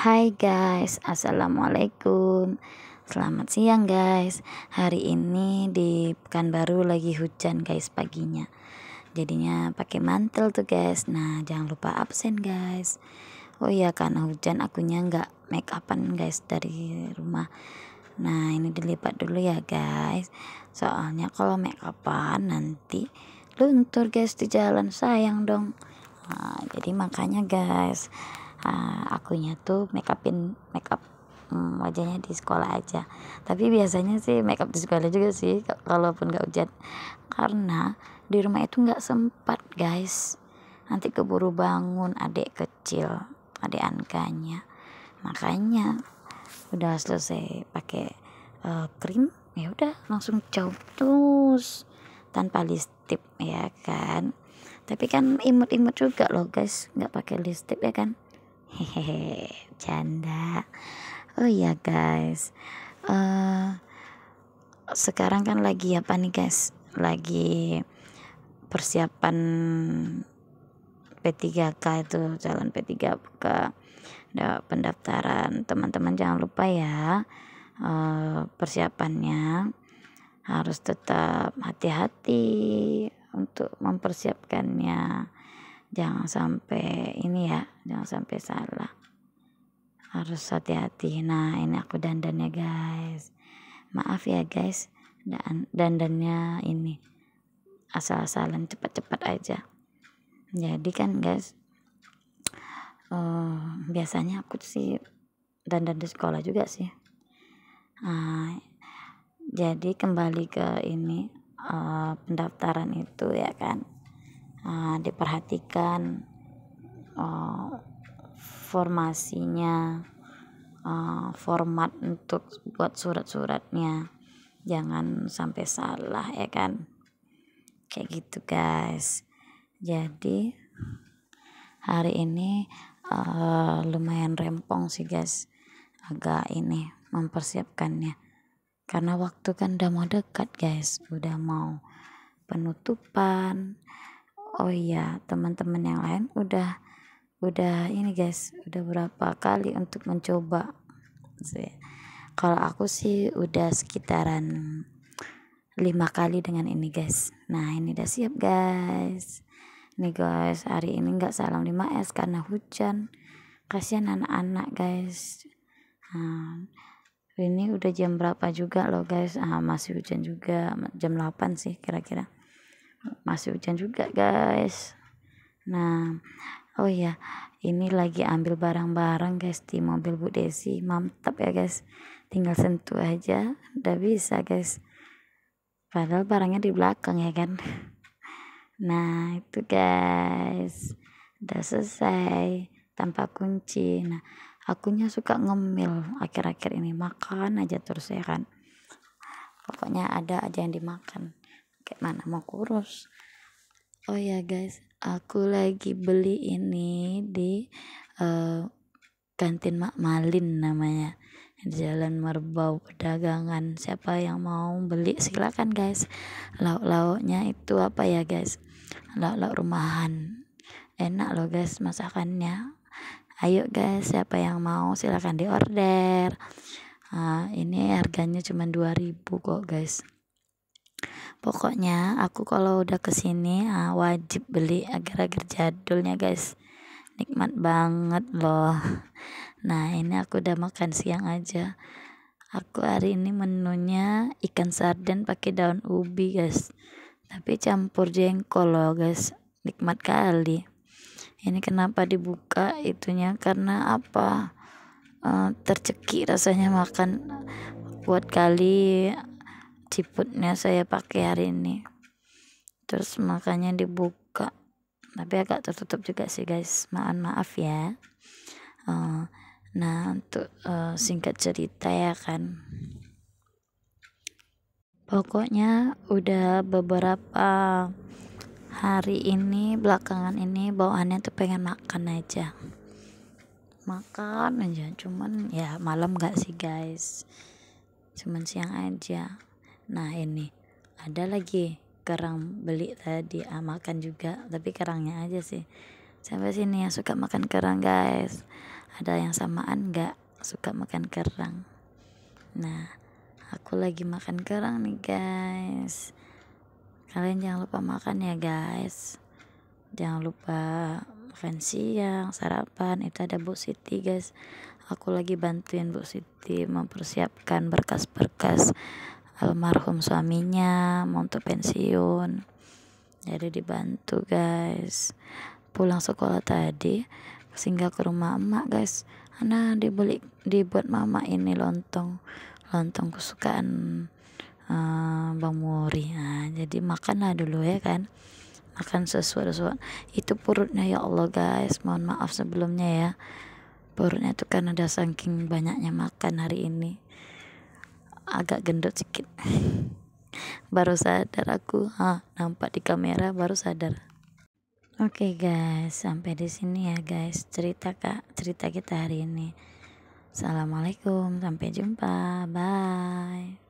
Hai guys, Assalamualaikum Selamat siang guys Hari ini di Pekanbaru lagi hujan guys paginya Jadinya pakai mantel tuh guys Nah jangan lupa absen guys Oh iya karena hujan akunya nggak make upan guys dari rumah Nah ini dilipat dulu ya guys Soalnya kalau make upan nanti luntur guys di jalan sayang dong Nah jadi makanya guys uh, akunya tuh make upin make up um, mm, wajahnya di sekolah aja tapi biasanya sih make up di sekolah juga sih kalaupun gak hujan karena di rumah itu nggak sempat guys nanti keburu bangun adik kecil adik angkanya makanya udah selesai pakai uh, krim ya udah langsung jauh terus tanpa lipstick ya kan tapi kan imut-imut juga loh guys nggak pakai lipstick ya kan hehehe canda oh iya guys uh, sekarang kan lagi apa nih guys lagi persiapan P3K itu calon P3K pendaftaran teman-teman jangan lupa ya uh, persiapannya harus tetap hati-hati untuk mempersiapkannya jangan sampai ini ya jangan sampai salah harus hati-hati nah ini aku dandannya guys maaf ya guys dan dandannya ini asal-asalan cepat-cepat aja jadi kan guys uh, biasanya aku sih dandan di sekolah juga sih uh, jadi kembali ke ini uh, pendaftaran itu ya kan uh, diperhatikan uh, formasinya uh, format untuk buat surat-suratnya jangan sampai salah ya kan kayak gitu guys jadi hari ini uh, lumayan rempong sih guys agak ini mempersiapkannya karena waktu kan udah mau dekat guys udah mau penutupan oh iya teman-teman yang lain udah udah ini guys udah berapa kali untuk mencoba kalau aku sih udah sekitaran lima kali dengan ini guys nah ini udah siap guys nih guys hari ini nggak salam 5S karena hujan kasihan anak-anak guys nah, ini udah jam berapa juga loh guys ah, masih hujan juga jam 8 sih kira-kira masih hujan juga guys nah oh iya ini lagi ambil barang-barang guys di mobil Bu Desi mantap ya guys tinggal sentuh aja udah bisa guys padahal barangnya di belakang ya kan nah itu guys udah selesai tanpa kunci nah akunya suka ngemil akhir-akhir ini makan aja terus ya kan pokoknya ada aja yang dimakan kayak mana mau kurus oh ya guys aku lagi beli ini di uh, kantin Mak Malin namanya di Jalan Merbau Pedagangan siapa yang mau beli silakan guys lauk-lauknya itu apa ya guys lauk-lauk rumahan enak loh guys masakannya ayo guys siapa yang mau silahkan diorder nah, ini harganya cuma 2000 kok guys Pokoknya aku kalau udah kesini ah, wajib beli agar-agar jadulnya guys. Nikmat banget loh. Nah ini aku udah makan siang aja. Aku hari ini menunya ikan sarden pakai daun ubi guys. Tapi campur jengkol loh guys. Nikmat kali. Ini kenapa dibuka itunya karena apa? Uh, tercekik rasanya makan buat kali ciputnya saya pakai hari ini terus makanya dibuka tapi agak tertutup juga sih guys maaf maaf ya uh, nah untuk uh, singkat cerita ya kan pokoknya udah beberapa hari ini belakangan ini bawaannya tuh pengen makan aja makan aja cuman ya malam gak sih guys cuman siang aja nah ini ada lagi kerang beli tadi ah, makan juga tapi kerangnya aja sih sampai sini ya suka makan kerang guys ada yang samaan nggak suka makan kerang nah aku lagi makan kerang nih guys kalian jangan lupa makan ya guys jangan lupa makan siang sarapan itu ada Bu Siti guys aku lagi bantuin Bu Siti mempersiapkan berkas-berkas almarhum suaminya mau untuk pensiun jadi dibantu guys pulang sekolah tadi singgah ke rumah emak guys Ana dibeli dibuat mama ini lontong lontong kesukaan uh, Bang Muri nah, jadi makanlah dulu ya kan makan sesuatu sesuatu itu perutnya ya Allah guys mohon maaf sebelumnya ya perutnya itu kan ada saking banyaknya makan hari ini agak gendut sedikit baru sadar aku ha, nampak di kamera baru sadar oke okay guys sampai di sini ya guys cerita kak cerita kita hari ini assalamualaikum sampai jumpa bye